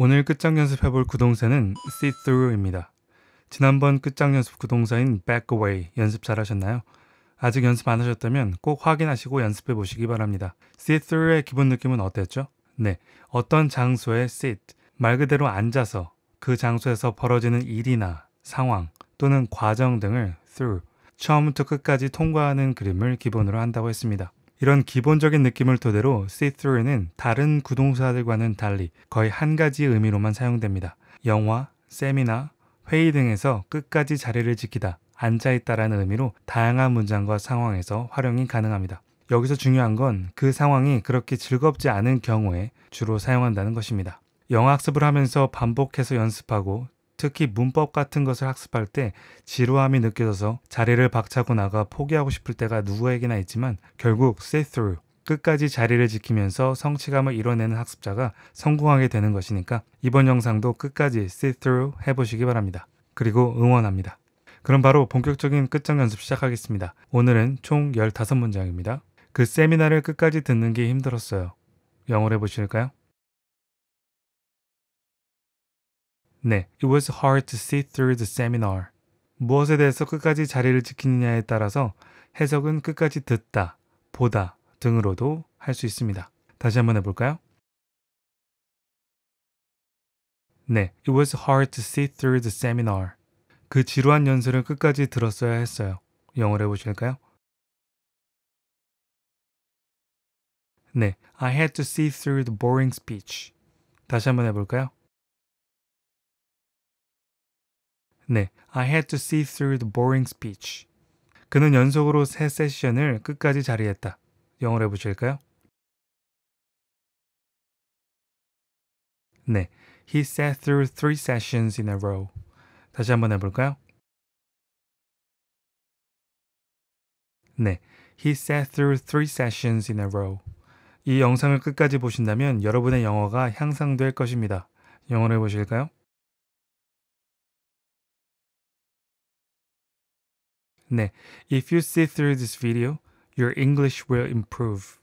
오늘 끝장 연습해볼 구동사는 see through입니다. 지난번 끝장 연습 구동사인 back away 연습 잘하셨나요? 아직 연습 안 하셨다면 꼭 확인하시고 연습해 보시기 바랍니다. see through의 기본 느낌은 어땠죠? 네, 어떤 장소에 sit, 말 그대로 앉아서 그 장소에서 벌어지는 일이나 상황 또는 과정 등을 through, 처음부터 끝까지 통과하는 그림을 기본으로 한다고 했습니다. 이런 기본적인 느낌을 토대로 see through는 다른 구동사들과는 달리 거의 한 가지 의미로만 사용됩니다. 영화, 세미나, 회의 등에서 끝까지 자리를 지키다, 앉아있다라는 의미로 다양한 문장과 상황에서 활용이 가능합니다. 여기서 중요한 건 그 상황이 그렇게 즐겁지 않은 경우에 주로 사용한다는 것입니다. 영어 학습을 하면서 반복해서 연습하고 특히 문법 같은 것을 학습할 때 지루함이 느껴져서 자리를 박차고 나가 포기하고 싶을 때가 누구에게나 있지만 결국 sit through 끝까지 자리를 지키면서 성취감을 이뤄내는 학습자가 성공하게 되는 것이니까 이번 영상도 끝까지 sit through 해보시기 바랍니다. 그리고 응원합니다. 그럼 바로 본격적인 끝장 연습 시작하겠습니다. 오늘은 총 15문장입니다. 그 세미나를 끝까지 듣는 게 힘들었어요. 영어로 해보실까요? 네, it was hard to sit through the seminar. 무엇에 대해서 끝까지 자리를 지키느냐에 따라서 해석은 끝까지 듣다, 보다 등으로도 할 수 있습니다. 다시 한번 해볼까요? 네, it was hard to sit through the seminar. 그 지루한 연설을 끝까지 들었어야 했어요. 영어로 해보실까요? 네, I had to sit through the boring speech. 다시 한번 해볼까요? 네, I had to see through the boring speech. 그는 연속으로 세 세션을 끝까지 자리했다. 영어로 해보실까요? 네, he sat through three sessions in a row. 다시 한번 해볼까요? 네, he sat through three sessions in a row. 이 영상을 끝까지 보신다면 여러분의 영어가 향상될 것입니다. 영어로 해보실까요? 네, if you see through this video, your English will improve.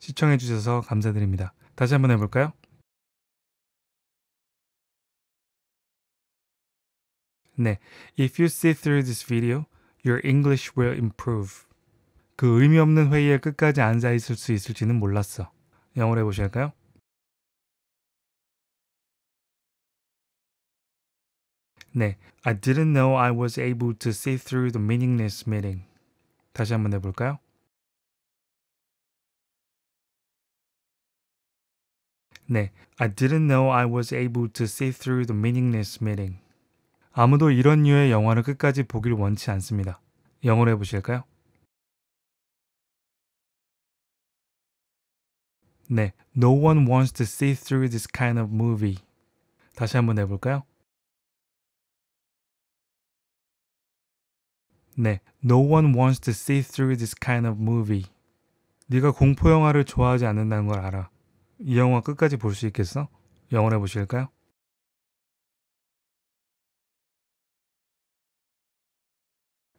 시청해 주셔서 감사드립니다. 다시 한번 해볼까요? if you see through this video, your English will improve. 그 의미 없는 회의에 끝까지 앉아 있을 수 있을지는 몰랐어. 영어로 해보실까요? 네, I didn't know I was able to see through the meaningless meeting. 다시 한번 해볼까요? I didn't know I was able to see through the meaningless meeting. 아무도 이런 류의 영화를 끝까지 보길 원치 않습니다. 영어로 해보실까요? 네, no one wants to see through this kind of movie. 다시 한번 해볼까요? 네, No one wants to see through this kind of movie. 네가 공포 영화를 좋아하지 않는다는 걸 알아. 이 영화 끝까지 볼 수 있겠어? 영원해 보실까요?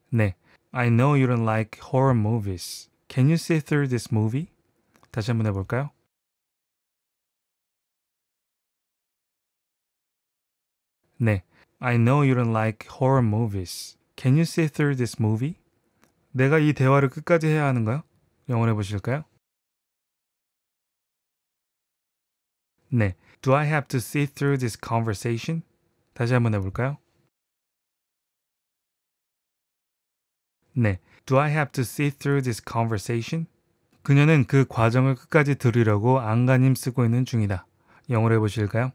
네, I know you don't like horror movies. Can you see through this movie? 다시 한번 해볼까요? 네, I know you don't like horror movies. Can you see through this movie? 내가 이 대화를 끝까지 해야 하는가요? 영원해 보실까요? 네. Do I have to see through this conversation? 다시 한번 해볼까요? 네. Do I have to see through this conversation? 그녀는 그 과정을 끝까지 들으려고 안간힘 쓰고 있는 중이다. 영어로 해보실까요?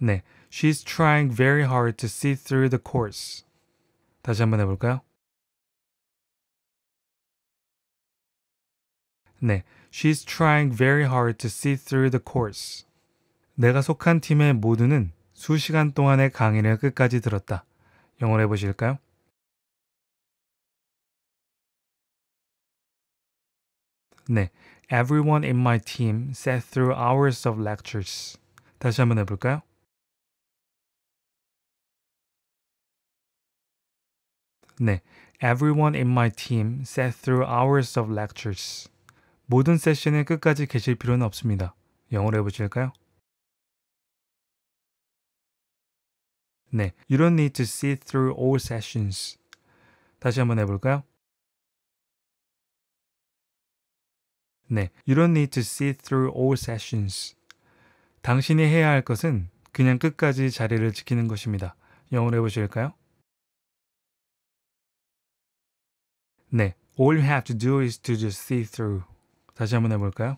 네. She's trying very hard to see through the course. 다시 한번 해볼까요? 네, she's trying very hard to see through the course. 내가 속한 팀의 모두는 수시간 동안의 강의를 끝까지 들었다. 영어로 해보실까요? everyone in my team sat through hours of lectures. 다시 한번 해볼까요? 네. Everyone in my team sat through hours of lectures. 모든 세션의 끝까지 계실 필요는 없습니다. 영어로 해보실까요? 네, you don't need to sit through all sessions. 다시 한번 해볼까요? 네, you don't need to sit through all sessions. 당신이 해야 할 것은 그냥 끝까지 자리를 지키는 것입니다. 영어로 해보실까요? 네. All you have to do is to just see through. 다시 한번 해볼까요?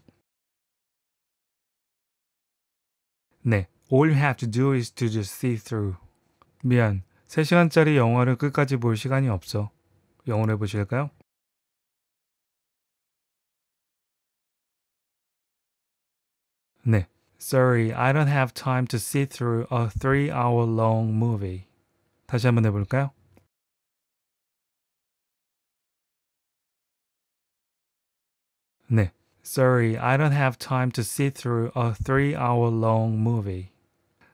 네. All you have to do is to just see through. 미안. 3시간짜리 영화를 끝까지 볼 시간이 없어. 영어로 해보실까요? 네. Sorry, I don't have time to sit through a three hour long movie. 다시 한번 해볼까요? 네. Sorry, I don't have time to sit through a three-hour long movie.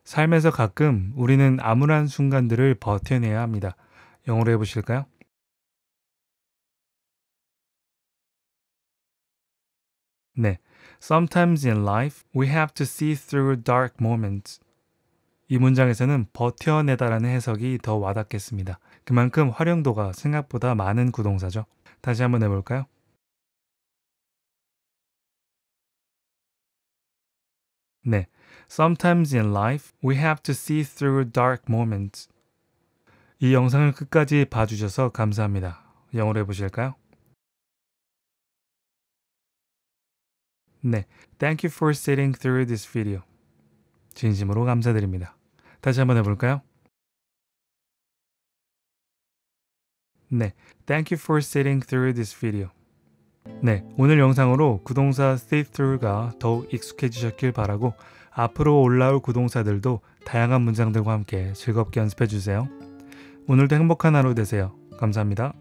삶에서 가끔 우리는 암울한 순간들을 버텨내야 합니다. 영어로 해보실까요? 네. Sometimes in life, we have to see through dark moments. 이 문장에서는 버텨내다라는 해석이 더 와닿겠습니다. 그만큼 활용도가 생각보다 많은 구동사죠. 다시 한번 해볼까요? 네. Sometimes in life, we have to see through dark moments. 이 영상을 끝까지 봐주셔서 감사합니다. 영어로 해보실까요? 네. Thank you for sitting through this video. 진심으로 감사드립니다. 다시 한번 해볼까요? 네. Thank you for sitting through this video. 네, 오늘 영상으로 구동사 s i f through가 더욱 익숙해지셨길 바라고 앞으로 올라올 구동사들도 다양한 문장들과 함께 즐겁게 연습해 주세요. 오늘도 행복한 하루 되세요. 감사합니다.